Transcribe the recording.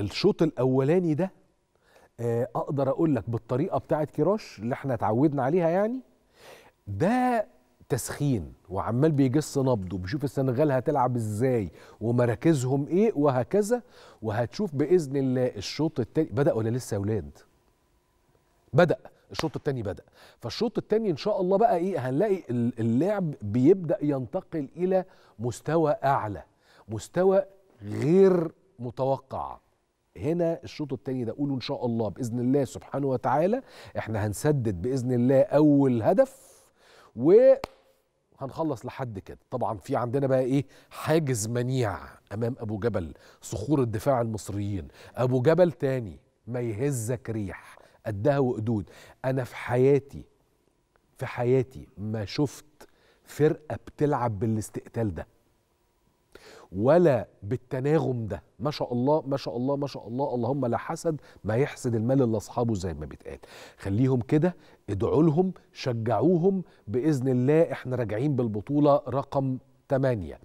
الشوط الاولاني ده آه، اقدر اقول لك بالطريقه بتاعه كيروش اللي احنا اتعودنا عليها يعني ده تسخين وعمال بيجس نبضه بيشوف السنغال هتلعب ازاي ومراكزهم ايه وهكذا وهتشوف باذن الله الشوط التاني بدا ولا لسه يا اولاد بدا الشوط التاني بدا فالشوط التاني ان شاء الله بقى ايه هنلاقي اللعب بيبدا ينتقل الى مستوى اعلى مستوى غير هنا الشوط الثاني ده قولوا ان شاء الله باذن الله سبحانه وتعالى احنا هنسدد باذن الله اول هدف و هنخلص لحد كده طبعا في عندنا بقى ايه حاجز منيع امام ابو جبل صخور الدفاع المصريين ابو جبل تاني ما يهزك ريح قدها وقدود انا في حياتي في حياتي ما شفت فرقه بتلعب بالاستقتال ده ولا بالتناغم ده ما شاء الله ما شاء الله ما شاء الله اللهم لا حسد ما يحسد المال الا اصحابه زي ما بيتقال خليهم كده ادعوا لهم شجعوهم باذن الله احنا راجعين بالبطوله رقم 8